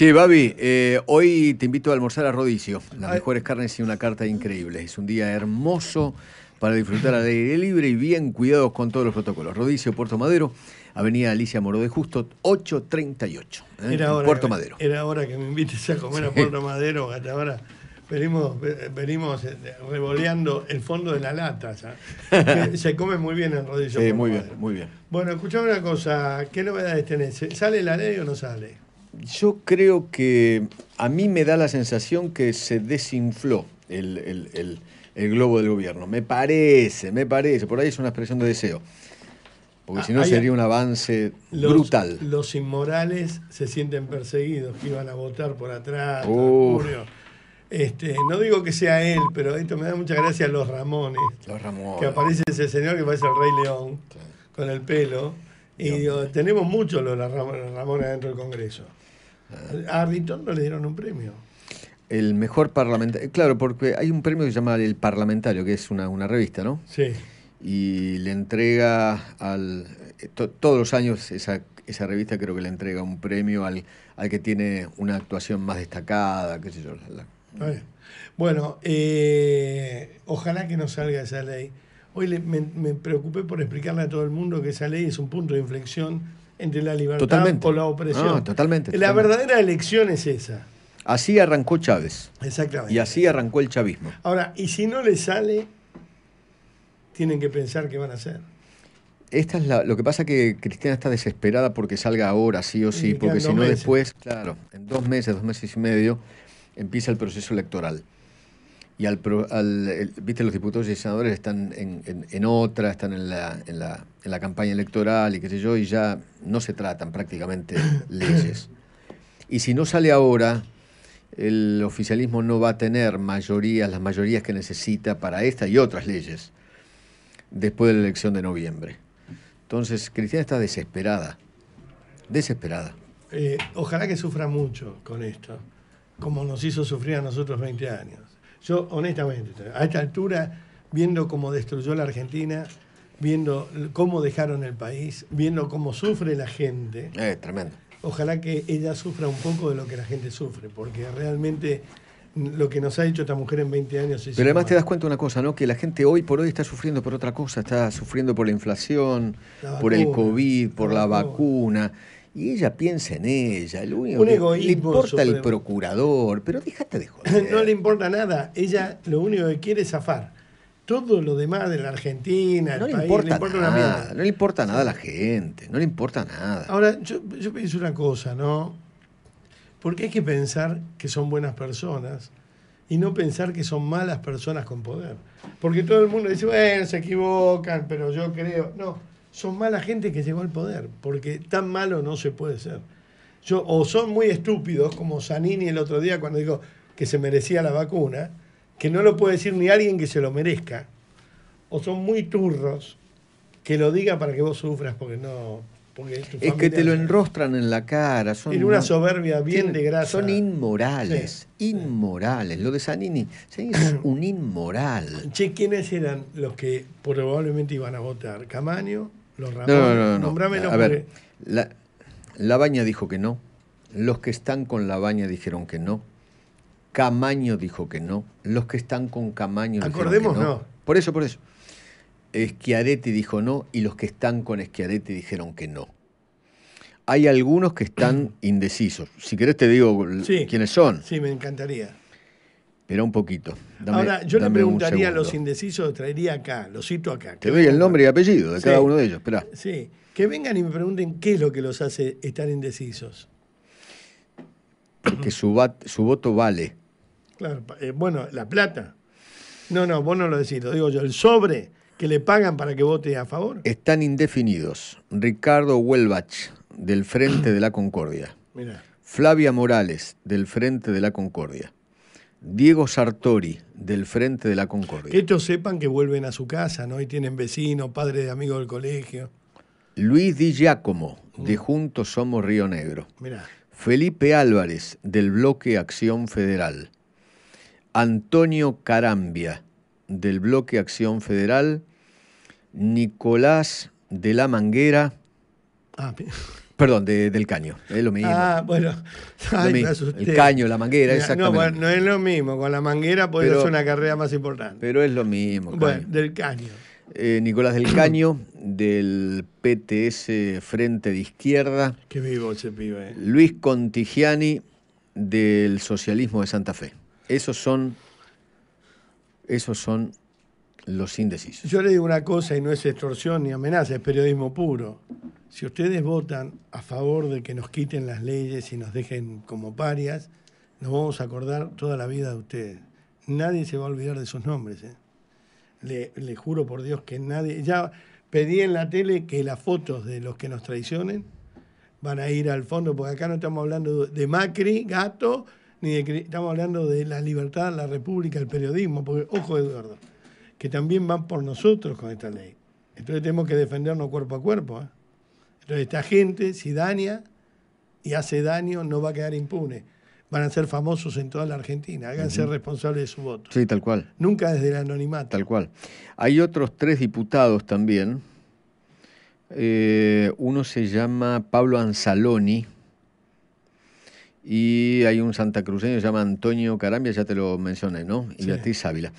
Sí, Babi, eh, hoy te invito a almorzar a Rodicio. Las mejores carnes y una carta increíble. Es un día hermoso para disfrutar al aire libre y bien cuidados con todos los protocolos. Rodicio, Puerto Madero, Avenida Alicia Moro de Justo, 838. ¿eh? Era hora, Puerto Madero. Era hora que me invites a comer a Puerto Madero, hasta ahora venimos, venimos eh, revoleando el fondo de la lata. Se come muy bien en Rodicio. muy bien, muy bien. Bueno, escucha una cosa, ¿qué novedades tenés? ¿Sale la ley o no sale? yo creo que a mí me da la sensación que se desinfló el, globo del gobierno. Me parece, me parece. Por ahí es una expresión de deseo. Porque ah, si no sería un avance brutal. Los inmorales se sienten perseguidos, que iban a votar por atrás. Este, no digo que sea él, pero esto me da mucha gracia los Ramones. Los Ramones. Que aparece ese señor que parece el Rey León, con el pelo. Y digo, tenemos muchos los Ramones dentro del Congreso. A no le dieron un premio. El mejor parlamentario. Claro, porque hay un premio que se llama El Parlamentario, que es una, revista, ¿no? Sí. Y le entrega al. todos los años esa, revista creo que le entrega un premio al, que tiene una actuación más destacada, qué sé yo. Bueno, eh, ojalá que no salga esa ley. Hoy me, me preocupé por explicarle a todo el mundo que esa ley es un punto de inflexión entre la libertad o la opresión. Ah, totalmente, La verdadera elección es esa. Así arrancó Chávez. Exactamente. Y así arrancó el chavismo. Ahora, y si no le sale, tienen que pensar qué van a hacer. Esta es lo que pasa que Cristina está desesperada porque salga ahora, sí o sí, porque si no después, claro, en dos meses, dos meses y medio, empieza el proceso electoral y al, viste los diputados y senadores están en, en, otra, están en la, en la, en, la, campaña electoral y qué sé yo, y ya no se tratan prácticamente leyes. Y si no sale ahora, el oficialismo no va a tener mayorías, las mayorías que necesita para esta y otras leyes después de la elección de noviembre. Entonces, Cristina está desesperada, desesperada. Eh, ojalá que sufra mucho con esto, como nos hizo sufrir a nosotros 20 años. Yo, honestamente, a esta altura, viendo cómo destruyó la Argentina, viendo cómo dejaron el país, viendo cómo sufre la gente. Eh, tremendo. Ojalá que ella sufra un poco de lo que la gente sufre, porque realmente lo que nos ha hecho esta mujer en 20 años. Pero además te das cuenta de una cosa, ¿no? Que la gente hoy por hoy está sufriendo por otra cosa, está sufriendo por la inflación, por el COVID, por la, vacuna y ella piensa en ella. Lo único le importa el procurador, pero déjate de joder. No le importa nada. Ella lo único que quiere es zafar. Todo lo demás de la Argentina, no el país, importa, le importa nada, No le importa nada a la gente, no le importa nada. Ahora, yo, yo pienso una cosa, ¿no? Porque hay que pensar que son buenas personas y no pensar que son malas personas con poder. Porque todo el mundo dice, bueno, se equivocan, pero yo creo. No son mala gente que llegó al poder, porque tan malo no se puede ser. Yo, o son muy estúpidos, como Zanini el otro día cuando dijo que se merecía la vacuna, que no lo puede decir ni alguien que se lo merezca, o son muy turros que lo diga para que vos sufras porque no... es que te lo enrostran en la cara. Son en una soberbia bien de grasa. Son inmorales, inmorales. Lo de Zanini, Zanini es un inmoral. Che, ¿quiénes eran los que probablemente iban a votar? Camaño, no, no, no. A ver, la, dijo que no. Los que están con La Baña dijeron que no. Camaño dijo que no. Los que están con Camaño Acordemos, dijeron que no. no. Por eso, por eso. Schiaretti dijo no y los que están con Schiaretti dijeron que no. Hay algunos que están indecisos. Si querés te digo quiénes son. Sí, me encantaría. Espera un poquito. Ahora, yo le preguntaría a los indecisos, traería acá, los cito acá. Te doy el nombre y apellido de cada uno de ellos, espera. Sí, que vengan y me pregunten qué es lo que los hace estar indecisos. Que su, voto vale. Claro, eh, bueno, la plata. No, no, vos no lo decís, lo digo yo, el sobre que le pagan para que vote a favor. Están indefinidos. Ricardo Huelbach, del Frente de la Concordia. Flavia Morales, del Frente de la Concordia. Diego Sartori, del Frente de la Concordia. Que ellos sepan que vuelven a su casa, ¿no? Y tienen vecinos, padres de amigos del colegio. Luis Di Giacomo, mm. de Juntos Somos Río Negro. Felipe Álvarez, del Bloque Acción Federal. Antonio Carambia, del Bloque Acción Federal. Nicolás de la Manguera. Ah, Perdón, del caño, es lo mismo. Ah, bueno. el caño, la manguera, exactamente. No, no es lo mismo, con la manguera puede ser una carrera más importante. Pero es lo mismo. Caño. Bueno, del caño. Eh, Nicolás del Caño, del PTS Frente de Izquierda. Qué vivo ese pibe. Eh. Luis Contigiani, del Socialismo de Santa Fe. Esos son, esos son los indecisos. Yo le digo una cosa y no es extorsión ni amenaza, es periodismo puro. Si ustedes votan a favor de que nos quiten las leyes y nos dejen como parias, nos vamos a acordar toda la vida de ustedes. Nadie se va a olvidar de sus nombres. ¿eh? Le, le juro por Dios que nadie... Ya pedí en la tele que las fotos de los que nos traicionen van a ir al fondo, porque acá no estamos hablando de Macri, gato, ni de... Estamos hablando de la libertad, la república, el periodismo, porque, ojo Eduardo, que también van por nosotros con esta ley. Entonces tenemos que defendernos cuerpo a cuerpo. ¿eh? Entonces esta gente, si daña y hace daño, no va a quedar impune. Van a ser famosos en toda la Argentina. Háganse responsables de su voto. Sí, tal cual. Nunca desde el anonimato. Tal cual. Hay otros tres diputados también. Eh, uno se llama Pablo Anzaloni y hay un santacruceño que se llama Antonio Carambia, ya te lo mencioné, ¿no? Y a Beatriz Ávila.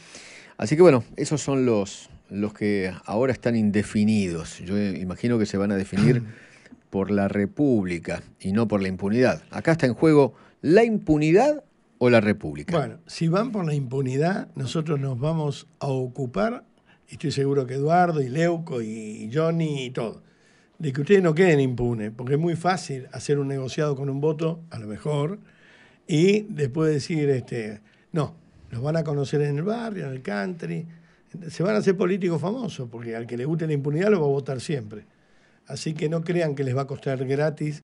Así que bueno, esos son los, los que ahora están indefinidos. Yo imagino que se van a definir por la República y no por la impunidad. Acá está en juego la impunidad o la República. Bueno, si van por la impunidad, nosotros nos vamos a ocupar, y estoy seguro que Eduardo y Leuco y Johnny y todo, de que ustedes no queden impunes, porque es muy fácil hacer un negociado con un voto, a lo mejor, y después decir, este, no, los van a conocer en el barrio, en el country, se van a hacer políticos famosos, porque al que le guste la impunidad lo va a votar siempre. Así que no crean que les va a costar gratis